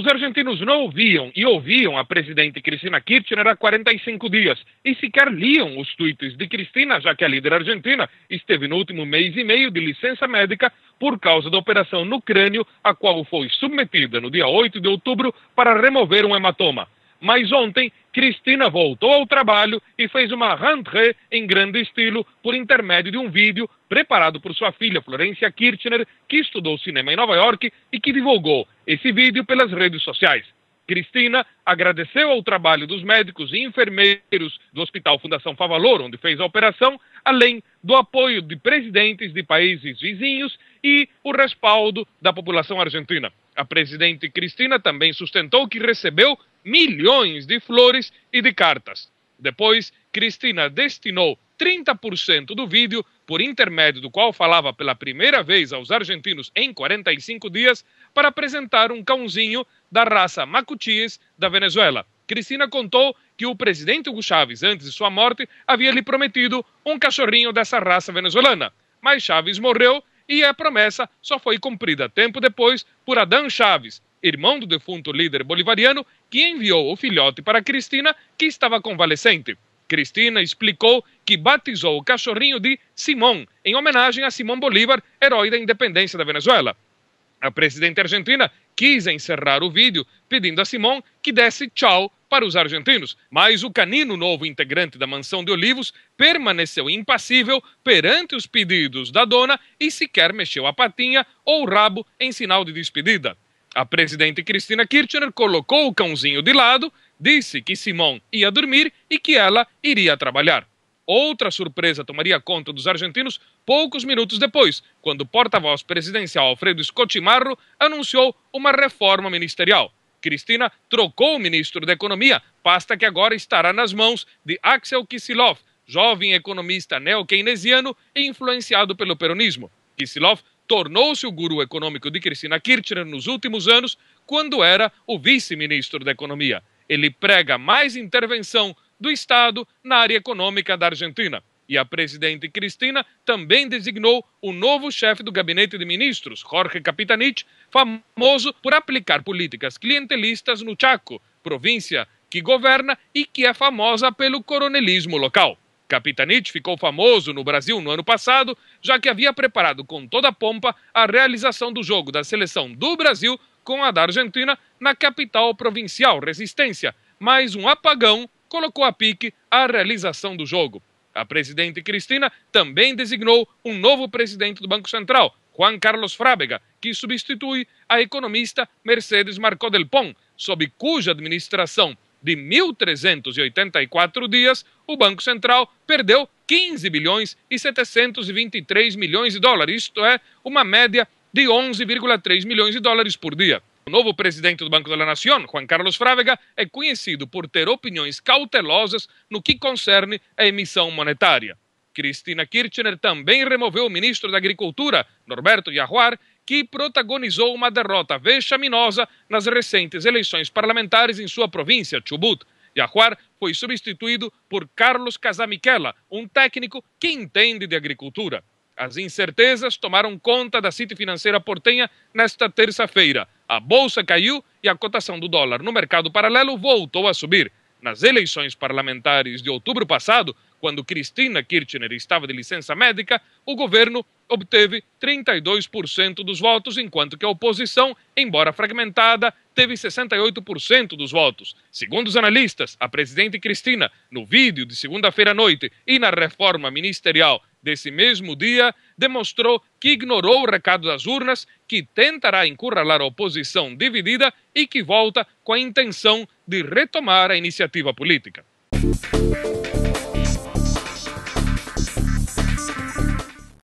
Os argentinos não ouviam e ouviam a presidente Cristina Kirchner há 45 dias e sequer liam os tweets de Cristina, já que a líder argentina esteve no último mês e meio de licença médica por causa da operação no crânio, a qual foi submetida no dia 8 de outubro para remover um hematoma. Mas ontem, Cristina voltou ao trabalho e fez uma rentrée em grande estilo por intermédio de um vídeo preparado por sua filha Florencia Kirchner, que estudou cinema em Nova York e que divulgou esse vídeo pelas redes sociais. Cristina agradeceu ao trabalho dos médicos e enfermeiros do Hospital Fundação Favaloro, onde fez a operação, além do apoio de presidentes de países vizinhos e o respaldo da população argentina. A presidente Cristina também sustentou que recebeu milhões de flores e de cartas. Depois, Cristina destinou 30% do vídeo, por intermédio do qual falava pela primeira vez aos argentinos em 45 dias, para apresentar um cãozinho da raça Macuties da Venezuela. Cristina contou que o presidente Hugo Chávez, antes de sua morte, havia lhe prometido um cachorrinho dessa raça venezuelana. Mas Chávez morreu e a promessa só foi cumprida tempo depois por Adán Chávez, irmão do defunto líder bolivariano, que enviou o filhote para Cristina, que estava convalescente. Cristina explicou que batizou o cachorrinho de Simão, em homenagem a Simão Bolívar, herói da independência da Venezuela. A presidente argentina quis encerrar o vídeo pedindo a Simão que desse tchau para os argentinos, mas o canino novo integrante da mansão de Olivos permaneceu impassível perante os pedidos da dona e sequer mexeu a patinha ou o rabo em sinal de despedida. A presidente Cristina Kirchner colocou o cãozinho de lado, disse que Simão ia dormir e que ela iria trabalhar. Outra surpresa tomaria conta dos argentinos poucos minutos depois, quando o porta-voz presidencial Alfredo Scotimarro anunciou uma reforma ministerial. Cristina trocou o ministro da Economia, pasta que agora estará nas mãos de Axel Kisilov, jovem economista neo-keynesiano e influenciado pelo peronismo. Kisilov tornou-se o guru econômico de Cristina Kirchner nos últimos anos, quando era o vice-ministro da Economia. Ele prega mais intervenção do Estado na área econômica da Argentina. E a presidente Cristina também designou o novo chefe do gabinete de ministros, Jorge Capitanich, famoso por aplicar políticas clientelistas no Chaco, província que governa e que é famosa pelo coronelismo local. Capitanich ficou famoso no Brasil no ano passado, já que havia preparado com toda a pompa a realização do jogo da seleção do Brasil com a da Argentina na capital provincial Resistência, mas um apagão colocou a pique a realização do jogo. A presidente Cristina também designou um novo presidente do Banco Central, Juan Carlos Frábega, que substitui a economista Mercedes Marcó del Pon, sob cuja administração de 1.384 dias, o Banco Central perdeu 15 bilhões e 723 milhões de dólares, isto é, uma média de 11,3 milhões de dólares por dia. O novo presidente do Banco da Nação, Juan Carlos Frávega, é conhecido por ter opiniões cautelosas no que concerne a emissão monetária. Cristina Kirchner também removeu o ministro da Agricultura, Norberto Yahuar que protagonizou uma derrota vexaminosa nas recentes eleições parlamentares em sua província, Chubut. Jaguar foi substituído por Carlos Casamichela, um técnico que entende de agricultura. As incertezas tomaram conta da City Financeira Portenha nesta terça-feira. A bolsa caiu e a cotação do dólar no mercado paralelo voltou a subir. Nas eleições parlamentares de outubro passado, quando Cristina Kirchner estava de licença médica, o governo obteve 32% dos votos, enquanto que a oposição, embora fragmentada, teve 68% dos votos. Segundo os analistas, a presidente Cristina, no vídeo de segunda-feira à noite e na reforma ministerial desse mesmo dia, demonstrou que ignorou o recado das urnas, que tentará encurralar a oposição dividida e que volta com a intenção de retomar a iniciativa política.